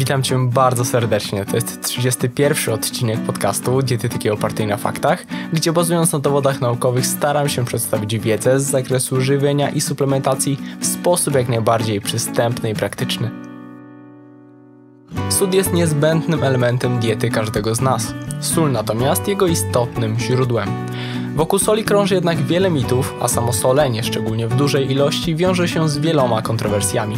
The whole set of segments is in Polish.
Witam Cię bardzo serdecznie. To jest 31 odcinek podcastu Dietetyki opartej na faktach, gdzie bazując na dowodach naukowych staram się przedstawić wiedzę z zakresu żywienia i suplementacji w sposób jak najbardziej przystępny i praktyczny. Sód jest niezbędnym elementem diety każdego z nas. Sól natomiast jego istotnym źródłem. Wokół soli krąży jednak wiele mitów, a samo solenie, szczególnie w dużej ilości, wiąże się z wieloma kontrowersjami.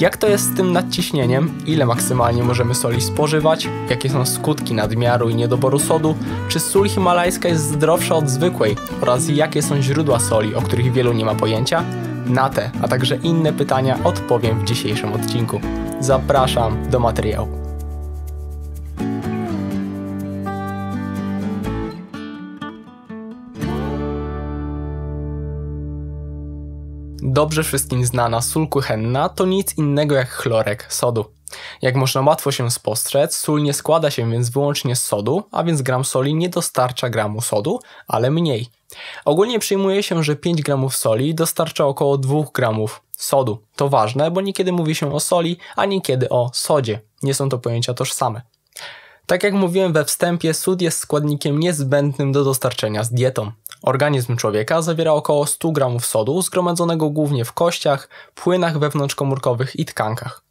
Jak to jest z tym nadciśnieniem? Ile maksymalnie możemy soli spożywać? Jakie są skutki nadmiaru i niedoboru sodu? Czy sól himalajska jest zdrowsza od zwykłej? Oraz jakie są źródła soli, o których wielu nie ma pojęcia? Na te, a także inne pytania odpowiem w dzisiejszym odcinku. Zapraszam do materiału. Dobrze wszystkim znana sól kuchenna to nic innego jak chlorek sodu. Jak można łatwo się spostrzec, sól nie składa się więc wyłącznie z sodu, a więc gram soli nie dostarcza gramu sodu, ale mniej. Ogólnie przyjmuje się, że 5 gramów soli dostarcza około 2 gramów sodu. To ważne, bo niekiedy mówi się o soli, a niekiedy o sodzie. Nie są to pojęcia tożsame. Tak jak mówiłem we wstępie, sód jest składnikiem niezbędnym do dostarczenia z dietą. Organizm człowieka zawiera około 100 gramów sodu zgromadzonego głównie w kościach, płynach wewnątrzkomórkowych i tkankach.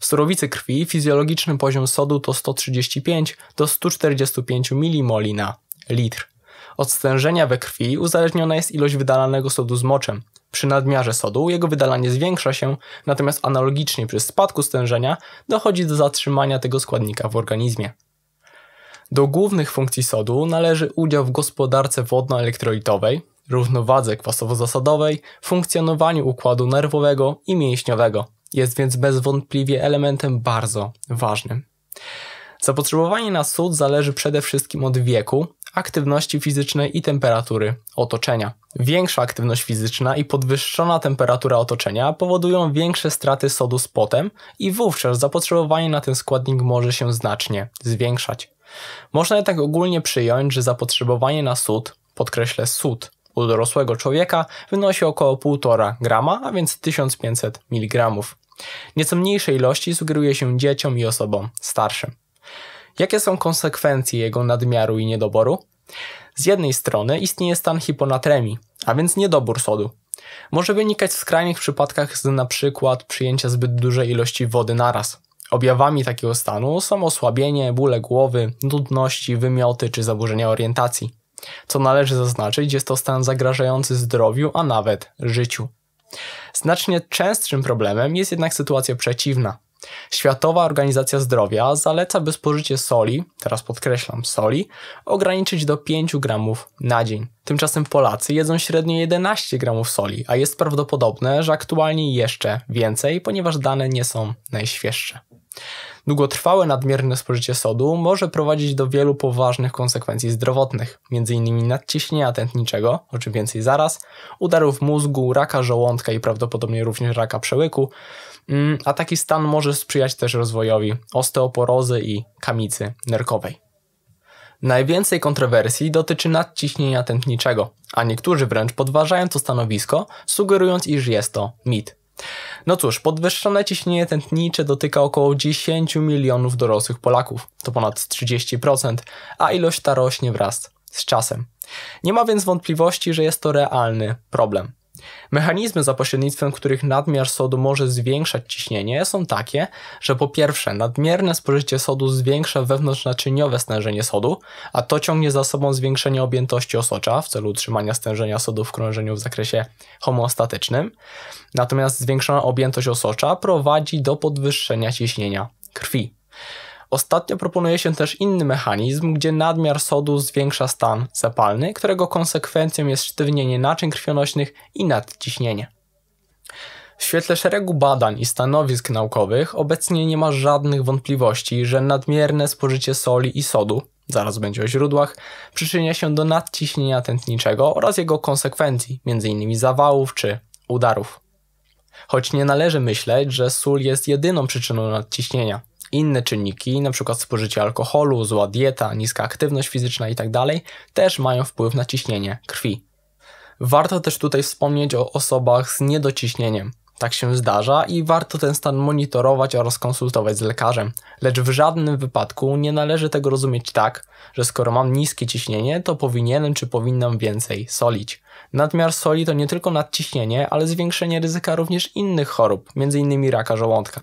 W surowicy krwi fizjologiczny poziom sodu to 135 do 145 mmol na litr. Od stężenia we krwi uzależniona jest ilość wydalanego sodu z moczem. Przy nadmiarze sodu jego wydalanie zwiększa się, natomiast analogicznie przy spadku stężenia dochodzi do zatrzymania tego składnika w organizmie. Do głównych funkcji sodu należy udział w gospodarce wodno-elektrolitowej, równowadze kwasowo-zasadowej, funkcjonowaniu układu nerwowego i mięśniowego. Jest więc bez elementem bardzo ważnym. Zapotrzebowanie na sód zależy przede wszystkim od wieku, aktywności fizycznej i temperatury otoczenia. Większa aktywność fizyczna i podwyższona temperatura otoczenia powodują większe straty sodu z potem i wówczas zapotrzebowanie na ten składnik może się znacznie zwiększać. Można jednak ogólnie przyjąć, że zapotrzebowanie na sód, podkreślę sód, u dorosłego człowieka wynosi około 1,5 grama, a więc 1500 mg. Nieco mniejsze ilości sugeruje się dzieciom i osobom starszym. Jakie są konsekwencje jego nadmiaru i niedoboru? Z jednej strony istnieje stan hiponatremii, a więc niedobór sodu. Może wynikać w skrajnych przypadkach z np. przyjęcia zbyt dużej ilości wody naraz. Objawami takiego stanu są osłabienie, bóle głowy, nudności, wymioty czy zaburzenia orientacji. Co należy zaznaczyć, jest to stan zagrażający zdrowiu, a nawet życiu. Znacznie częstszym problemem jest jednak sytuacja przeciwna. Światowa Organizacja Zdrowia zaleca by spożycie soli, teraz podkreślam soli, ograniczyć do 5 gramów na dzień. Tymczasem Polacy jedzą średnio 11 gramów soli, a jest prawdopodobne, że aktualnie jeszcze więcej, ponieważ dane nie są najświeższe. Długotrwałe nadmierne spożycie sodu może prowadzić do wielu poważnych konsekwencji zdrowotnych, m.in. nadciśnienia tętniczego, o czym więcej zaraz, udarów mózgu, raka żołądka i prawdopodobnie również raka przełyku, mm, a taki stan może sprzyjać też rozwojowi osteoporozy i kamicy nerkowej. Najwięcej kontrowersji dotyczy nadciśnienia tętniczego, a niektórzy wręcz podważają to stanowisko, sugerując, iż jest to mit. No cóż, podwyższone ciśnienie tętnicze dotyka około 10 milionów dorosłych Polaków, to ponad 30%, a ilość ta rośnie wraz z czasem. Nie ma więc wątpliwości, że jest to realny problem. Mechanizmy, za pośrednictwem których nadmiar sodu może zwiększać ciśnienie, są takie, że po pierwsze, nadmierne spożycie sodu zwiększa wewnątrznaczyniowe stężenie sodu, a to ciągnie za sobą zwiększenie objętości osocza w celu utrzymania stężenia sodu w krążeniu w zakresie homostatycznym. Natomiast zwiększona objętość osocza prowadzi do podwyższenia ciśnienia krwi. Ostatnio proponuje się też inny mechanizm, gdzie nadmiar sodu zwiększa stan zapalny, którego konsekwencją jest sztywnienie naczyń krwionośnych i nadciśnienie. W świetle szeregu badań i stanowisk naukowych obecnie nie ma żadnych wątpliwości, że nadmierne spożycie soli i sodu, zaraz będzie o źródłach, przyczynia się do nadciśnienia tętniczego oraz jego konsekwencji, m.in. zawałów czy udarów. Choć nie należy myśleć, że sól jest jedyną przyczyną nadciśnienia. Inne czynniki, np. spożycie alkoholu, zła dieta, niska aktywność fizyczna itd., tak też mają wpływ na ciśnienie krwi. Warto też tutaj wspomnieć o osobach z niedociśnieniem. Tak się zdarza i warto ten stan monitorować oraz konsultować z lekarzem, lecz w żadnym wypadku nie należy tego rozumieć tak, że skoro mam niskie ciśnienie, to powinienem czy powinnam więcej solić. Nadmiar soli to nie tylko nadciśnienie, ale zwiększenie ryzyka również innych chorób, m.in. raka żołądka.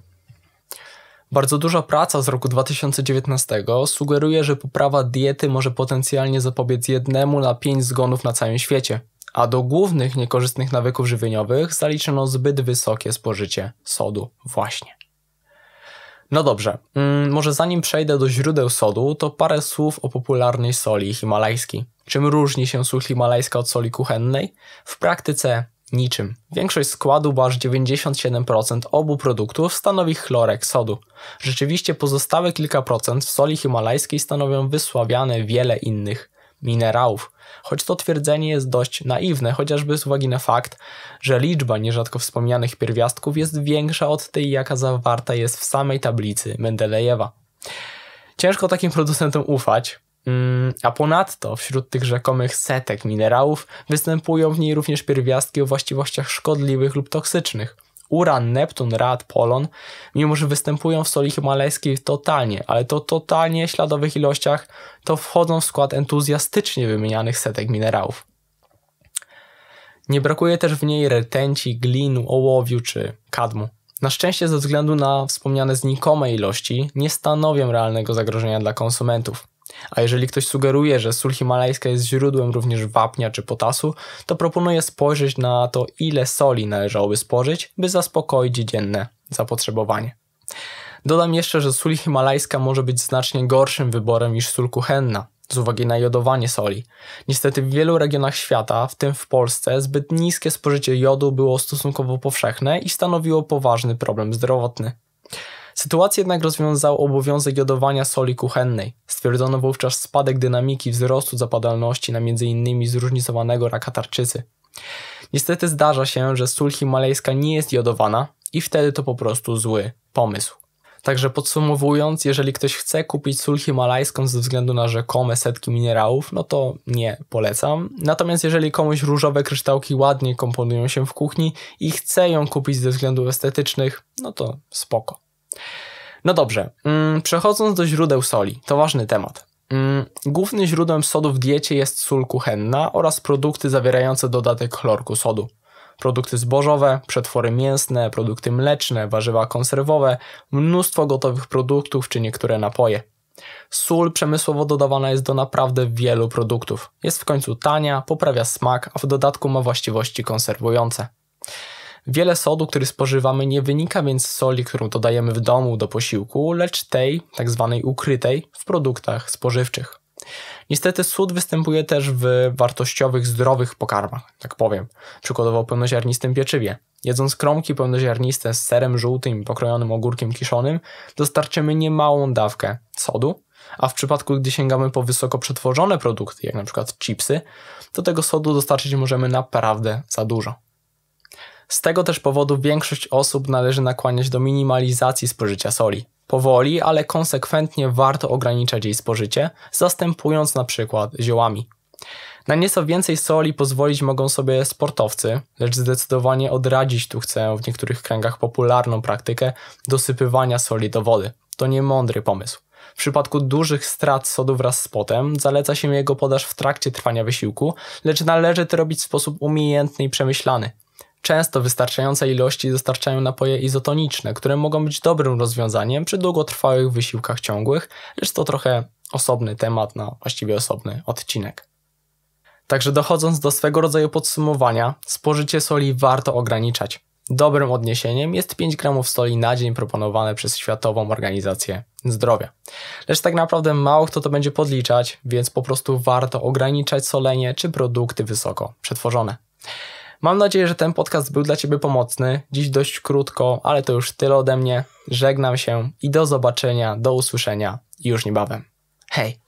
Bardzo duża praca z roku 2019 sugeruje, że poprawa diety może potencjalnie zapobiec jednemu na pięć zgonów na całym świecie. A do głównych niekorzystnych nawyków żywieniowych zaliczono zbyt wysokie spożycie sodu właśnie. No dobrze, mm, może zanim przejdę do źródeł sodu, to parę słów o popularnej soli himalajskiej. Czym różni się sól himalajska od soli kuchennej? W praktyce niczym. Większość składu, bo aż 97% obu produktów stanowi chlorek sodu. Rzeczywiście pozostałe kilka procent w soli himalajskiej stanowią wysławiane wiele innych minerałów. Choć to twierdzenie jest dość naiwne, chociażby z uwagi na fakt, że liczba nierzadko wspomnianych pierwiastków jest większa od tej, jaka zawarta jest w samej tablicy Mendelejewa. Ciężko takim producentom ufać, Mm, a ponadto wśród tych rzekomych setek minerałów występują w niej również pierwiastki o właściwościach szkodliwych lub toksycznych. Uran, Neptun, Rad, Polon, mimo że występują w soli himalajskiej totalnie, ale to totalnie śladowych ilościach, to wchodzą w skład entuzjastycznie wymienianych setek minerałów. Nie brakuje też w niej rtęci, glinu, ołowiu czy kadmu. Na szczęście ze względu na wspomniane znikome ilości nie stanowią realnego zagrożenia dla konsumentów. A jeżeli ktoś sugeruje, że sól himalajska jest źródłem również wapnia czy potasu, to proponuję spojrzeć na to, ile soli należałoby spożyć, by zaspokoić dzienne zapotrzebowanie. Dodam jeszcze, że sól himalajska może być znacznie gorszym wyborem niż sól kuchenna, z uwagi na jodowanie soli. Niestety w wielu regionach świata, w tym w Polsce, zbyt niskie spożycie jodu było stosunkowo powszechne i stanowiło poważny problem zdrowotny. Sytuację jednak rozwiązał obowiązek jodowania soli kuchennej. Stwierdzono wówczas spadek dynamiki wzrostu zapadalności na m.in. zróżnicowanego raka tarczycy. Niestety zdarza się, że sól himalejska nie jest jodowana i wtedy to po prostu zły pomysł. Także podsumowując, jeżeli ktoś chce kupić sól himalajską ze względu na rzekome setki minerałów, no to nie polecam. Natomiast jeżeli komuś różowe kryształki ładnie komponują się w kuchni i chce ją kupić ze względów estetycznych, no to spoko. No dobrze, mm, przechodząc do źródeł soli, to ważny temat. Mm, głównym źródłem sodu w diecie jest sól kuchenna oraz produkty zawierające dodatek chlorku sodu. Produkty zbożowe, przetwory mięsne, produkty mleczne, warzywa konserwowe, mnóstwo gotowych produktów czy niektóre napoje. Sól przemysłowo dodawana jest do naprawdę wielu produktów. Jest w końcu tania, poprawia smak, a w dodatku ma właściwości konserwujące. Wiele sodu, który spożywamy, nie wynika więc z soli, którą dodajemy w domu do posiłku, lecz tej, tak zwanej ukrytej, w produktach spożywczych. Niestety sód występuje też w wartościowych, zdrowych pokarmach, tak powiem. Przykładowo pełnoziarnistym pieczywie. Jedząc kromki pełnoziarniste z serem żółtym i pokrojonym ogórkiem kiszonym, dostarczymy niemałą dawkę sodu, a w przypadku gdy sięgamy po wysoko przetworzone produkty, jak na przykład chipsy, to tego sodu dostarczyć możemy naprawdę za dużo. Z tego też powodu większość osób należy nakłaniać do minimalizacji spożycia soli. Powoli, ale konsekwentnie warto ograniczać jej spożycie, zastępując na przykład ziołami. Na nieco więcej soli pozwolić mogą sobie sportowcy, lecz zdecydowanie odradzić tu chcę w niektórych kręgach popularną praktykę dosypywania soli do wody. To niemądry pomysł. W przypadku dużych strat sodu wraz z potem zaleca się jego podaż w trakcie trwania wysiłku, lecz należy to robić w sposób umiejętny i przemyślany. Często wystarczające ilości dostarczają napoje izotoniczne, które mogą być dobrym rozwiązaniem przy długotrwałych wysiłkach ciągłych, lecz to trochę osobny temat na właściwie osobny odcinek. Także dochodząc do swego rodzaju podsumowania, spożycie soli warto ograniczać. Dobrym odniesieniem jest 5 gramów soli na dzień proponowane przez Światową Organizację Zdrowia. Lecz tak naprawdę mało kto to będzie podliczać, więc po prostu warto ograniczać solenie czy produkty wysoko przetworzone. Mam nadzieję, że ten podcast był dla Ciebie pomocny. Dziś dość krótko, ale to już tyle ode mnie. Żegnam się i do zobaczenia, do usłyszenia już niebawem. Hej!